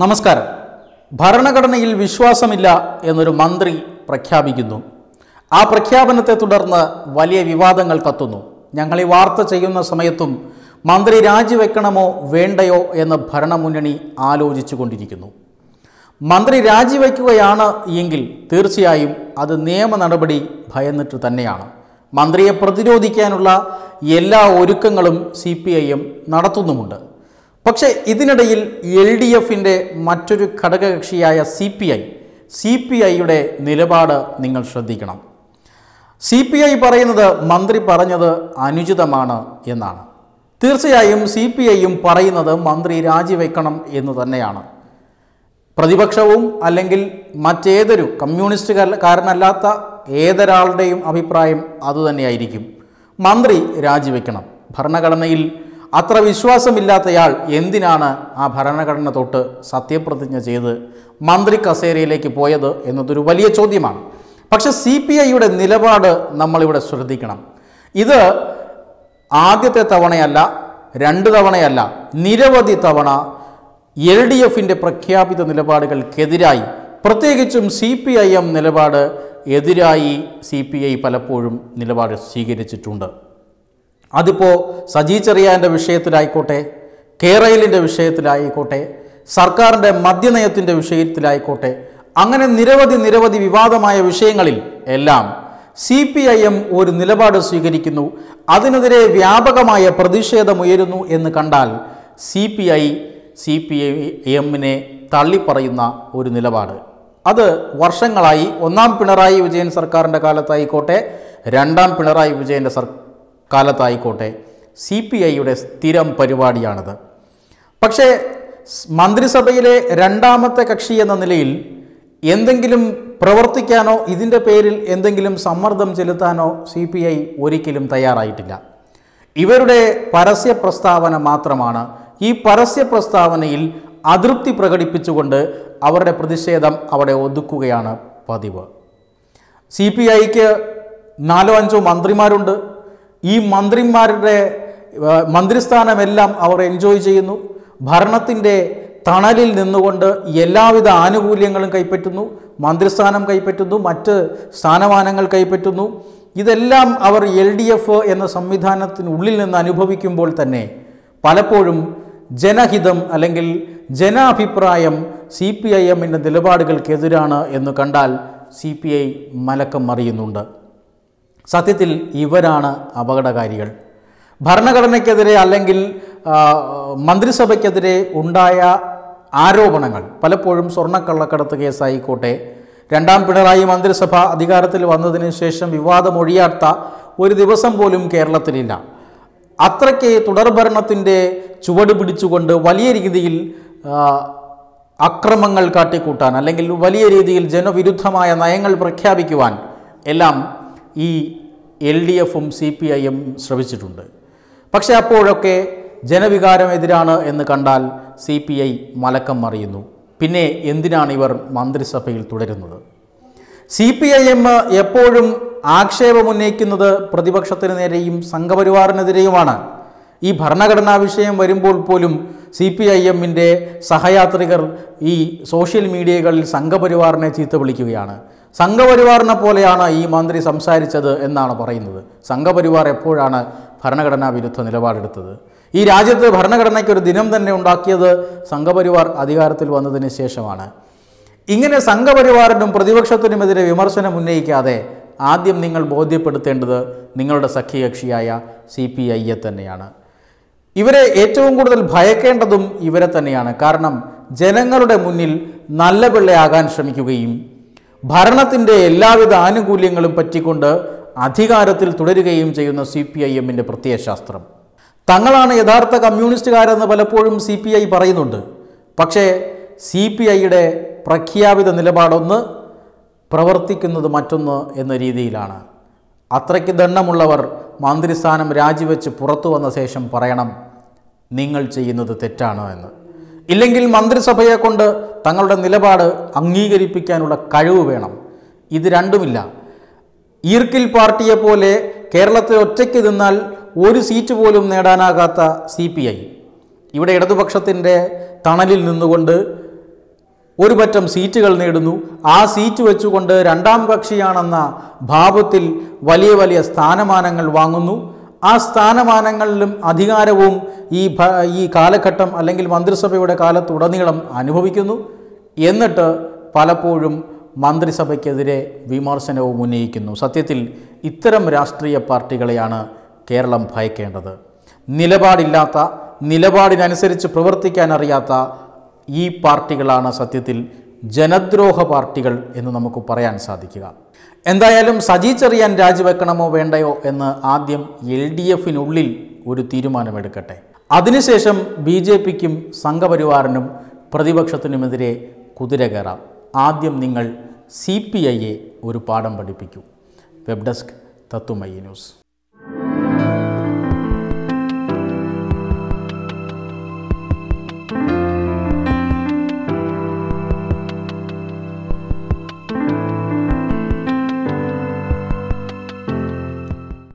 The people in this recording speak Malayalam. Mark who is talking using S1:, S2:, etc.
S1: നമസ്കാരം ഭരണഘടനയിൽ വിശ്വാസമില്ല എന്നൊരു മന്ത്രി പ്രഖ്യാപിക്കുന്നു ആ പ്രഖ്യാപനത്തെ തുടർന്ന് വലിയ വിവാദങ്ങൾ കത്തുന്നു ഞങ്ങൾ ഈ വാർത്ത ചെയ്യുന്ന സമയത്തും മന്ത്രി രാജിവെക്കണമോ വേണ്ടയോ എന്ന് ഭരണമുന്നണി ആലോചിച്ചു കൊണ്ടിരിക്കുന്നു മന്ത്രി രാജിവെക്കുകയാണ് എങ്കിൽ തീർച്ചയായും അത് നിയമ നടപടി ഭയന്നിട്ട് തന്നെയാണ് മന്ത്രിയെ പ്രതിരോധിക്കാനുള്ള എല്ലാ ഒരുക്കങ്ങളും സി പി ഐ എം നടത്തുന്നുമുണ്ട് പക്ഷേ ഇതിനിടയിൽ എൽ ഡി എഫിൻ്റെ മറ്റൊരു ഘടകകക്ഷിയായ സി പി ഐ സി പി ഐയുടെ നിലപാട് നിങ്ങൾ ശ്രദ്ധിക്കണം സി പി ഐ പറയുന്നത് മന്ത്രി പറഞ്ഞത് അനുചിതമാണ് എന്നാണ് തീർച്ചയായും സി പി ഐയും പറയുന്നത് മന്ത്രി രാജിവെക്കണം എന്ന് തന്നെയാണ് പ്രതിപക്ഷവും അല്ലെങ്കിൽ മറ്റേതൊരു കമ്മ്യൂണിസ്റ്റ് കാരനല്ലാത്ത ഏതൊരാളുടെയും അഭിപ്രായം അതുതന്നെയായിരിക്കും മന്ത്രി രാജിവെക്കണം ഭരണഘടനയിൽ അത്ര വിശ്വാസമില്ലാത്തയാൾ എന്തിനാണ് ആ ഭരണഘടന തൊട്ട് സത്യപ്രതിജ്ഞ ചെയ്ത് മന്ത്രി കസേരയിലേക്ക് പോയത് എന്നതൊരു വലിയ ചോദ്യമാണ് പക്ഷെ സി പി ഐയുടെ നിലപാട് നമ്മളിവിടെ ശ്രദ്ധിക്കണം ഇത് ആദ്യത്തെ തവണയല്ല രണ്ട് തവണയല്ല നിരവധി തവണ എൽ ഡി എഫിൻ്റെ പ്രഖ്യാപിത നിലപാടുകൾക്കെതിരായി പ്രത്യേകിച്ചും സി പി ഐ എം നിലപാട് എതിരായി സി പി ഐ പലപ്പോഴും നിലപാട് സ്വീകരിച്ചിട്ടുണ്ട് അതിപ്പോൾ സജി ചെറിയാൻ്റെ വിഷയത്തിലായിക്കോട്ടെ കേരളിൻ്റെ വിഷയത്തിലായിക്കോട്ടെ സർക്കാരിൻ്റെ മദ്യനയത്തിൻ്റെ വിഷയത്തിലായിക്കോട്ടെ അങ്ങനെ നിരവധി നിരവധി വിവാദമായ വിഷയങ്ങളിൽ എല്ലാം സി പി ഐ എം ഒരു നിലപാട് സ്വീകരിക്കുന്നു അതിനെതിരെ വ്യാപകമായ പ്രതിഷേധമുയരുന്നു എന്ന് കണ്ടാൽ സി പി ഐ സി പി എമ്മിനെ തള്ളിപ്പറയുന്ന ഒരു നിലപാട് അത് വർഷങ്ങളായി ഒന്നാം പിണറായി വിജയൻ സർക്കാരിൻ്റെ കാലത്തായിക്കോട്ടെ രണ്ടാം പിണറായി വിജയൻ്റെ സർ കാലത്തായിക്കോട്ടെ സി പി ഐയുടെ സ്ഥിരം പരിപാടിയാണത് പക്ഷേ മന്ത്രിസഭയിലെ രണ്ടാമത്തെ കക്ഷി എന്ന നിലയിൽ എന്തെങ്കിലും പ്രവർത്തിക്കാനോ ഇതിൻ്റെ പേരിൽ എന്തെങ്കിലും സമ്മർദ്ദം ചെലുത്താനോ സി പി ഐ ഒരിക്കലും തയ്യാറായിട്ടില്ല ഇവരുടെ പരസ്യ പ്രസ്താവന മാത്രമാണ് ഈ പരസ്യ പ്രസ്താവനയിൽ അതൃപ്തി പ്രകടിപ്പിച്ചുകൊണ്ട് അവരുടെ പ്രതിഷേധം അവിടെ ഒതുക്കുകയാണ് പതിവ് സി പി ഐക്ക് നാലോ അഞ്ചോ മന്ത്രിമാരുണ്ട് ഈ മന്ത്രിമാരുടെ മന്ത്രിസ്ഥാനമെല്ലാം അവർ എൻജോയ് ചെയ്യുന്നു ഭരണത്തിൻ്റെ തണലിൽ നിന്നുകൊണ്ട് എല്ലാവിധ ആനുകൂല്യങ്ങളും കൈപ്പറ്റുന്നു മന്ത്രിസ്ഥാനം കൈപ്പറ്റുന്നു മറ്റ് സ്ഥാനമാനങ്ങൾ കൈപ്പറ്റുന്നു ഇതെല്ലാം അവർ എൽ ഡി എഫ് എന്ന സംവിധാനത്തിനുള്ളിൽ നിന്ന് അനുഭവിക്കുമ്പോൾ തന്നെ പലപ്പോഴും ജനഹിതം അല്ലെങ്കിൽ ജനാഭിപ്രായം സി പി ഐ എമ്മിൻ്റെ നിലപാടുകൾക്കെതിരാണ് എന്ന് കണ്ടാൽ സി പി ഐ മലക്കം മറിയുന്നുണ്ട് സത്യത്തിൽ ഇവരാണ് അപകടകാരികൾ ഭരണഘടനയ്ക്കെതിരെ അല്ലെങ്കിൽ മന്ത്രിസഭയ്ക്കെതിരെ ഉണ്ടായ ആരോപണങ്ങൾ പലപ്പോഴും സ്വർണ്ണക്കള്ളക്കടത്ത് കേസായിക്കോട്ടെ രണ്ടാം പിണറായി മന്ത്രിസഭ അധികാരത്തിൽ വന്നതിന് ശേഷം വിവാദമൊഴിയാത്ത ഒരു ദിവസം പോലും കേരളത്തിലില്ല അത്രയ്ക്ക് തുടർഭരണത്തിൻ്റെ ചുവട് പിടിച്ചുകൊണ്ട് വലിയ രീതിയിൽ അക്രമങ്ങൾ കാട്ടിക്കൂട്ടാൻ അല്ലെങ്കിൽ വലിയ രീതിയിൽ ജനവിരുദ്ധമായ നയങ്ങൾ പ്രഖ്യാപിക്കുവാൻ എല്ലാം ഈ എൽ ഡി എഫും സി പി ഐയും ശ്രമിച്ചിട്ടുണ്ട് പക്ഷെ അപ്പോഴൊക്കെ ജനവികാരം എതിരാണ് എന്ന് കണ്ടാൽ സി പി ഐ മലക്കം മറിയുന്നു പിന്നെ എന്തിനാണ് ഇവർ മന്ത്രിസഭയിൽ തുടരുന്നത് സി പി ഐ എം എപ്പോഴും ആക്ഷേപമുന്നയിക്കുന്നത് പ്രതിപക്ഷത്തിന് നേരെയും സംഘപരിവാറിനെതിരെയുമാണ് ഈ ഭരണഘടനാ വിഷയം വരുമ്പോൾ പോലും സി പി ഐ എമ്മിൻ്റെ സഹയാത്രികർ ഈ സോഷ്യൽ മീഡിയകളിൽ സംഘപരിവാറിനെ ചീത്ത വിളിക്കുകയാണ് സംഘപരിവാറിനെ പോലെയാണ് ഈ മന്ത്രി സംസാരിച്ചത് എന്നാണ് പറയുന്നത് സംഘപരിവാർ എപ്പോഴാണ് ഭരണഘടനാ വിരുദ്ധ നിലപാടെടുത്തത് ഈ രാജ്യത്ത് ഭരണഘടനയ്ക്ക് ഒരു ദിനം തന്നെ ഉണ്ടാക്കിയത് സംഘപരിവാർ അധികാരത്തിൽ വന്നതിന് ശേഷമാണ് ഇങ്ങനെ സംഘപരിവാറിനും പ്രതിപക്ഷത്തിനുമെതിരെ വിമർശനം ഉന്നയിക്കാതെ ആദ്യം നിങ്ങൾ ബോധ്യപ്പെടുത്തേണ്ടത് നിങ്ങളുടെ സഖ്യകക്ഷിയായ സി പി ഐയെ തന്നെയാണ് ഇവരെ ഏറ്റവും കൂടുതൽ ഭയക്കേണ്ടതും ഇവരെ തന്നെയാണ് കാരണം ജനങ്ങളുടെ മുന്നിൽ നല്ല പിള്ളയാകാൻ ശ്രമിക്കുകയും ഭരണത്തിൻ്റെ എല്ലാവിധ ആനുകൂല്യങ്ങളും പറ്റിക്കൊണ്ട് അധികാരത്തിൽ തുടരുകയും ചെയ്യുന്ന സി പി ഐ എമ്മിൻ്റെ പ്രത്യയശാസ്ത്രം തങ്ങളാണ് യഥാർത്ഥ കമ്മ്യൂണിസ്റ്റുകാരെന്ന് പലപ്പോഴും സി പി ഐ പറയുന്നുണ്ട് പക്ഷേ സി പി ഐയുടെ പ്രഖ്യാപിത നിലപാടൊന്ന് പ്രവർത്തിക്കുന്നത് മറ്റൊന്ന് എന്ന രീതിയിലാണ് അത്രയ്ക്ക് ദണ്ണമുള്ളവർ മന്ത്രിസ്ഥാനം രാജിവെച്ച് പുറത്തു വന്ന ശേഷം പറയണം നിങ്ങൾ ചെയ്യുന്നത് തെറ്റാണോ എന്ന് ഇല്ലെങ്കിൽ മന്ത്രിസഭയെ കൊണ്ട് തങ്ങളുടെ നിലപാട് അംഗീകരിപ്പിക്കാനുള്ള കഴിവ് വേണം ഇത് രണ്ടുമില്ല ഈർക്കിൽ പാർട്ടിയെ പോലെ കേരളത്തെ ഒറ്റയ്ക്ക് നിന്നാൽ ഒരു സീറ്റ് പോലും നേടാനാകാത്ത സി പി ഐ ഇവിടെ ഇടതുപക്ഷത്തിൻ്റെ തണലിൽ നിന്നുകൊണ്ട് ഒരു പറ്റം സീറ്റുകൾ നേടുന്നു ആ സീറ്റ് വെച്ചുകൊണ്ട് രണ്ടാം കക്ഷിയാണെന്ന ഭാവത്തിൽ വലിയ വലിയ സ്ഥാനമാനങ്ങൾ വാങ്ങുന്നു ആ സ്ഥാനമാനങ്ങളിലും അധികാരവും ഈ ഈ കാലഘട്ടം അല്ലെങ്കിൽ മന്ത്രിസഭയുടെ കാലത്തുടനീളം അനുഭവിക്കുന്നു എന്നിട്ട് പലപ്പോഴും മന്ത്രിസഭയ്ക്കെതിരെ വിമർശനവും ഉന്നയിക്കുന്നു സത്യത്തിൽ ഇത്തരം രാഷ്ട്രീയ പാർട്ടികളെയാണ് കേരളം ഭയക്കേണ്ടത് നിലപാടില്ലാത്ത നിലപാടിനനുസരിച്ച് പ്രവർത്തിക്കാൻ അറിയാത്ത ഈ പാർട്ടികളാണ് സത്യത്തിൽ ജനദ്രോഹ പാർട്ടികൾ എന്ന് നമുക്ക് പറയാൻ സാധിക്കുക എന്തായാലും സജി ചെറിയാൻ രാജിവെക്കണമോ വേണ്ടയോ എന്ന് ആദ്യം എൽ ഡി എഫിനുള്ളിൽ ഒരു തീരുമാനമെടുക്കട്ടെ അതിനുശേഷം ബി ജെ പിക്കും സംഘപരിവാറിനും പ്രതിപക്ഷത്തിനുമെതിരെ കുതിര കയറാം ആദ്യം നിങ്ങൾ സി പി ഐയെ ഒരു പാഠം പഠിപ്പിക്കൂ വെബ് ഡെസ്ക് തത്തുമയി ന്യൂസ്